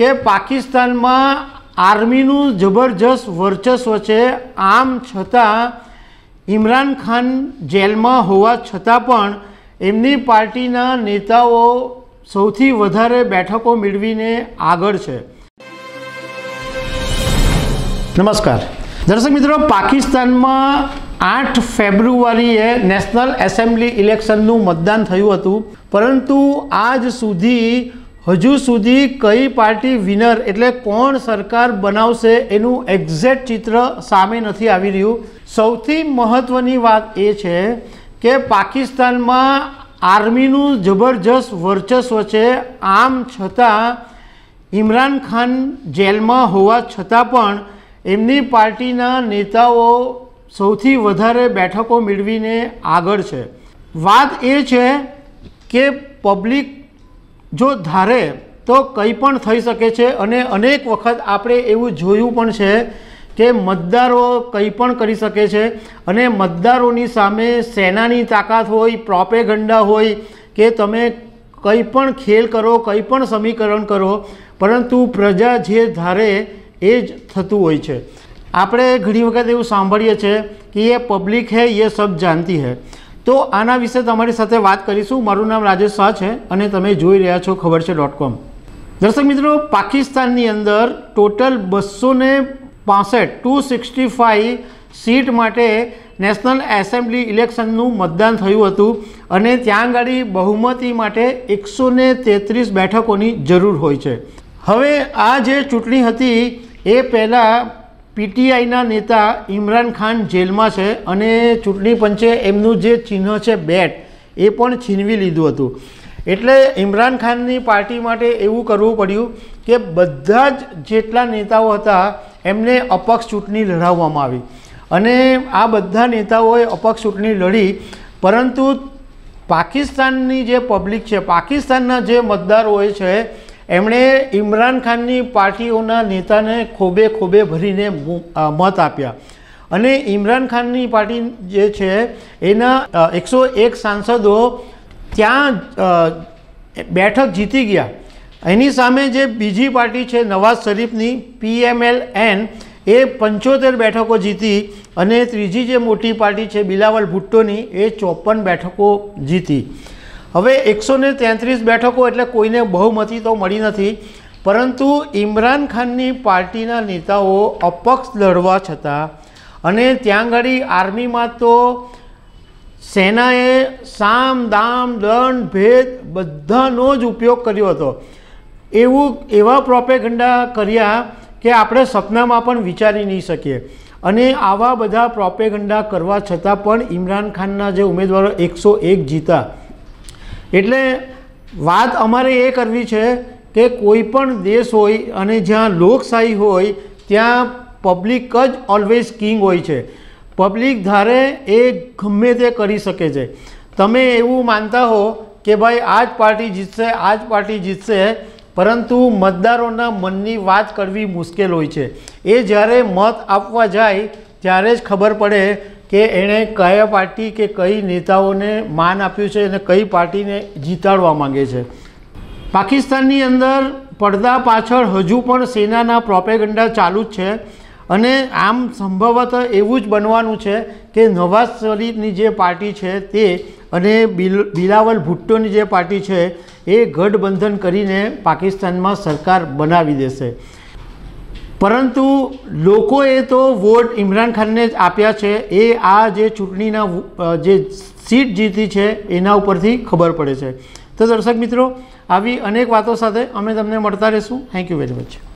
કે પાકિસ્તાનમાં આર્મીનું જબરજસ્ત વર્ચસ્વ છે આમ છતાં ઇમરાન ખાન જેલમાં હોવા છતાં પણ એમની પાર્ટીના નેતાઓ સૌથી વધારે બેઠકો મેળવીને આગળ છે નમસ્કાર દર્શક મિત્રો પાકિસ્તાનમાં આઠ ફેબ્રુઆરીએ નેશનલ એસેમ્બલી ઇલેક્શનનું મતદાન થયું હતું પરંતુ આજ સુધી હજુ સુધી કઈ પાર્ટી વિનર એટલે કોણ સરકાર બનાવશે એનું એક્ઝેક્ટ ચિત્ર સામે નથી આવી રહ્યું સૌથી મહત્ત્વની વાત એ છે કે પાકિસ્તાનમાં આર્મીનું જબરજસ્ત વર્ચસ્વ છે આમ છતાં ઇમરાન ખાન જેલમાં હોવા છતાં પણ એમની પાર્ટીના નેતાઓ સૌથી વધારે બેઠકો મેળવીને આગળ છે વાત એ છે કે પબ્લિક જો ધારે તો કંઈ પણ થઈ શકે છે અને અનેક વખત આપણે એવું જોયું પણ છે કે મતદારો કંઈ પણ કરી શકે છે અને મતદારોની સામે સેનાની તાકાત હોય પ્રોપેગંડા હોય કે તમે કંઈ પણ ખેલ કરો કંઈ પણ સમીકરણ કરો પરંતુ પ્રજા જે ધારે એ જ થતું હોય છે આપણે ઘણી વખત એવું સાંભળીએ છીએ કે એ પબ્લિક હૈ એ સબ જાનતી હૈ તો આના વિશે તમારી સાથે વાત કરીશું મારું નામ રાજેશ શાહ છે અને તમે જોઈ રહ્યા છો ખબર છે ડોટ કોમ દર્શક મિત્રો પાકિસ્તાનની અંદર ટોટલ બસો ને પાસઠ ટુ સિક્સટી ફાઇવ સીટ માટે નેશનલ એસેમ્બલી ઇલેક્શનનું મતદાન થયું હતું અને ત્યાં આગળ બહુમતી માટે એકસો ને તેત્રીસ બેઠકોની જરૂર હોય છે હવે આ જે ચૂંટણી હતી એ પહેલાં પીટીઆઈના નેતા ઇમરાન ખાન જેલમાં છે અને ચૂંટણી પંચે એમનું જે ચિહ્ન છે બેટ એ પણ છીનવી લીધું હતું એટલે ઇમરાન ખાનની પાર્ટી માટે એવું કરવું પડ્યું કે બધા જ જેટલા નેતાઓ હતા એમને અપક્ષ ચૂંટણી લડાવવામાં આવી અને આ બધા નેતાઓએ અપક્ષ ચૂંટણી લડી પરંતુ પાકિસ્તાનની જે પબ્લિક છે પાકિસ્તાનના જે મતદારો હોય છે એમણે ઇમરાન ખાનની પાર્ટીઓના નેતાને ખોબે ખોબે ભરીને મત આપ્યા અને ઇમરાન ખાનની પાર્ટી જે છે એના એકસો એક સાંસદો ત્યાં બેઠક જીતી ગયા એની સામે જે બીજી પાર્ટી છે નવાઝ શરીફની પીએમએલ એન એ પંચોતેર બેઠકો જીતી અને ત્રીજી જે મોટી પાર્ટી છે બિલાવલ ભુટ્ટોની એ ચોપન બેઠકો જીતી હવે એકસો ને તેત્રીસ બેઠકો એટલે કોઈને બહુમતી તો મળી નથી પરંતુ ઇમરાન ખાનની પાર્ટીના નેતાઓ અપક્ષ લડવા છતાં અને ત્યાં આગળ આર્મીમાં તો સેનાએ સામ દામ દંડ ભેદ બધાનો જ ઉપયોગ કર્યો હતો એવું એવા પ્રોપેગંડા કર્યા કે આપણે સપનામાં પણ વિચારી નહીં શકીએ અને આવા બધા પ્રોપેગંડા કરવા છતાં પણ ઇમરાન ખાનના જે ઉમેદવારો એકસો એક જીતા એટલે વાત અમારે એ કરવી છે કે કોઈ પણ દેશ હોય અને જ્યાં લોકશાહી હોય ત્યાં પબ્લિક જ ઓલવેઝ કિંગ હોય છે પબ્લિક ધારે એ ગમે તે કરી શકે છે તમે એવું માનતા હો કે ભાઈ આ જ પાર્ટી જીતશે આ જ પાર્ટી જીતશે પરંતુ મતદારોના મનની વાત કરવી મુશ્કેલ હોય છે એ જ્યારે મત આપવા જાય ત્યારે જ ખબર પડે કે એણે કયા પાર્ટી કે કઈ નેતાઓને માન આપ્યું છે અને કઈ પાર્ટીને જીતાડવા માંગે છે પાકિસ્તાનની અંદર પડદા પાછળ હજુ પણ સેનાના પ્રોપેગન્ડા ચાલુ જ છે અને આમ સંભવત એવું જ બનવાનું છે કે નવાઝ શરીફની જે પાર્ટી છે તે અને બિલ બિલાવલ ભુટ્ટોની જે પાર્ટી છે એ ગઠબંધન કરીને પાકિસ્તાનમાં સરકાર બનાવી દેશે પરંતુ લોકોએ તો વોટ ઇમરાન ખાનને જ આપ્યા છે એ આ જે ચૂંટણીના જે સીટ જીતી છે એના ઉપરથી ખબર પડે છે તો દર્શક મિત્રો આવી અનેક વાતો સાથે અમે તમને મળતા રહીશું થેન્ક યુ વેરી મચ